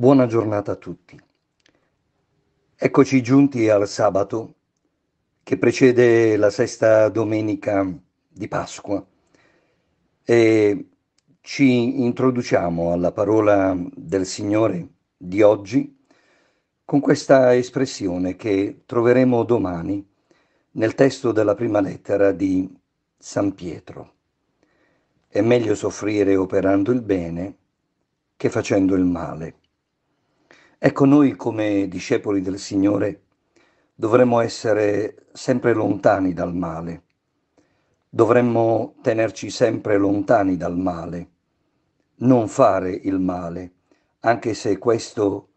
Buona giornata a tutti. Eccoci giunti al sabato che precede la sesta domenica di Pasqua e ci introduciamo alla parola del Signore di oggi con questa espressione che troveremo domani nel testo della prima lettera di San Pietro. È meglio soffrire operando il bene che facendo il male. Ecco, noi come discepoli del Signore dovremmo essere sempre lontani dal male, dovremmo tenerci sempre lontani dal male, non fare il male, anche se questo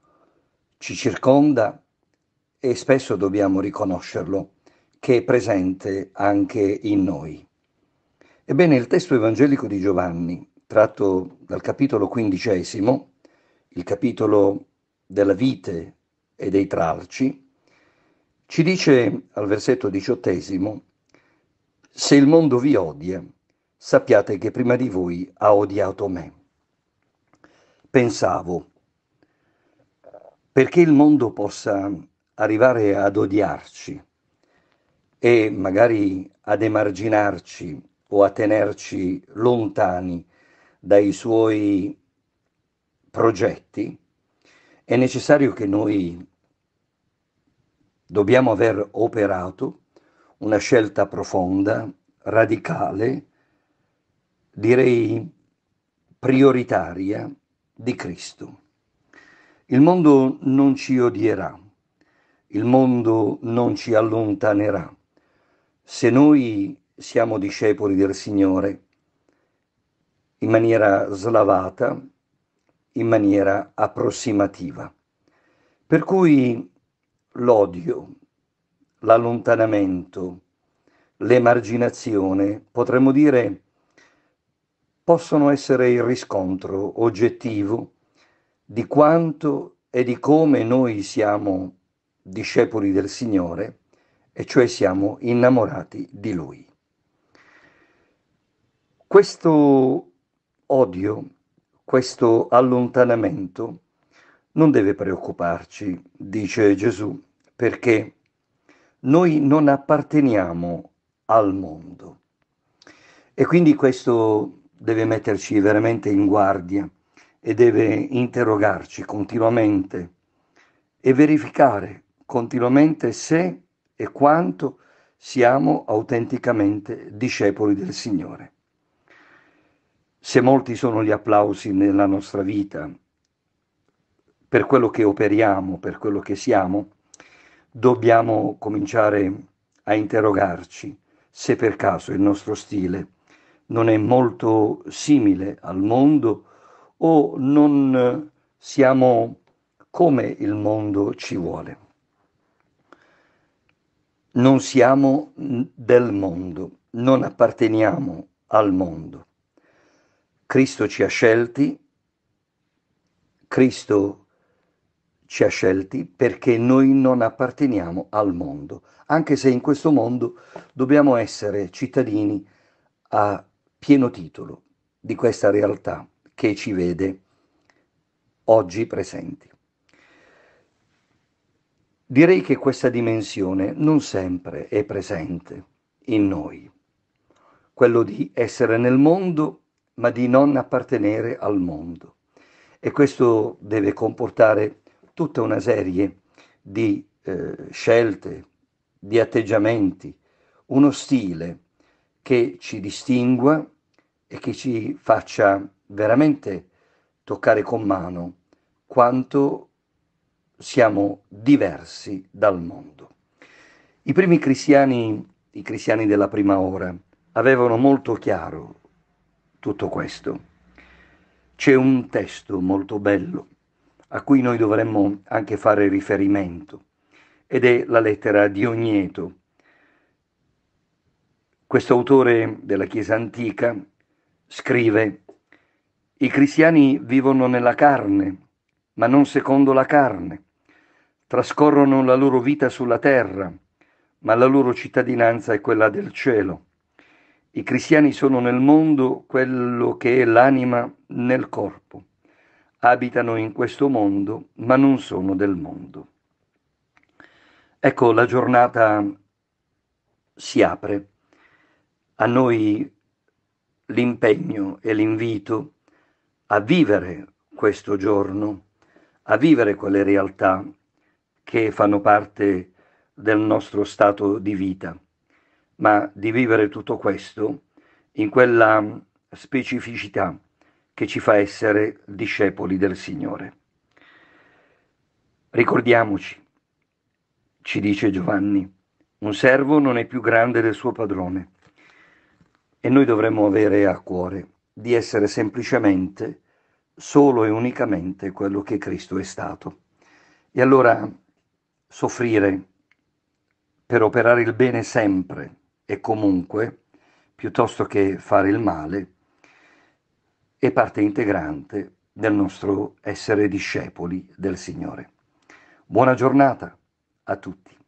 ci circonda e spesso dobbiamo riconoscerlo, che è presente anche in noi. Ebbene, il testo evangelico di Giovanni, tratto dal capitolo quindicesimo, il capitolo della vite e dei tralci, ci dice al versetto diciottesimo, se il mondo vi odia, sappiate che prima di voi ha odiato me. Pensavo, perché il mondo possa arrivare ad odiarci e magari ad emarginarci o a tenerci lontani dai suoi progetti, è necessario che noi dobbiamo aver operato una scelta profonda, radicale, direi prioritaria di Cristo. Il mondo non ci odierà, il mondo non ci allontanerà. Se noi siamo discepoli del Signore in maniera slavata, in maniera approssimativa. Per cui l'odio, l'allontanamento, l'emarginazione, potremmo dire, possono essere il riscontro oggettivo di quanto e di come noi siamo discepoli del Signore, e cioè siamo innamorati di Lui. Questo odio questo allontanamento non deve preoccuparci, dice Gesù, perché noi non apparteniamo al mondo. E quindi questo deve metterci veramente in guardia e deve interrogarci continuamente e verificare continuamente se e quanto siamo autenticamente discepoli del Signore se molti sono gli applausi nella nostra vita, per quello che operiamo, per quello che siamo, dobbiamo cominciare a interrogarci se per caso il nostro stile non è molto simile al mondo o non siamo come il mondo ci vuole. Non siamo del mondo, non apparteniamo al mondo. Cristo ci ha scelti, Cristo ci ha scelti perché noi non apparteniamo al mondo, anche se in questo mondo dobbiamo essere cittadini a pieno titolo di questa realtà che ci vede oggi presenti. Direi che questa dimensione non sempre è presente in noi, quello di essere nel mondo ma di non appartenere al mondo. E questo deve comportare tutta una serie di eh, scelte, di atteggiamenti, uno stile che ci distingua e che ci faccia veramente toccare con mano quanto siamo diversi dal mondo. I primi cristiani, i cristiani della prima ora, avevano molto chiaro tutto questo. C'è un testo molto bello a cui noi dovremmo anche fare riferimento ed è la lettera di Ogneto. Questo autore della Chiesa antica scrive i cristiani vivono nella carne, ma non secondo la carne. Trascorrono la loro vita sulla terra, ma la loro cittadinanza è quella del cielo. I cristiani sono nel mondo quello che è l'anima nel corpo. Abitano in questo mondo, ma non sono del mondo. Ecco, la giornata si apre. A noi l'impegno e l'invito a vivere questo giorno, a vivere quelle realtà che fanno parte del nostro stato di vita ma di vivere tutto questo in quella specificità che ci fa essere discepoli del Signore. Ricordiamoci, ci dice Giovanni, un servo non è più grande del suo padrone e noi dovremmo avere a cuore di essere semplicemente, solo e unicamente quello che Cristo è stato. E allora soffrire per operare il bene sempre e comunque, piuttosto che fare il male, è parte integrante del nostro essere discepoli del Signore. Buona giornata a tutti.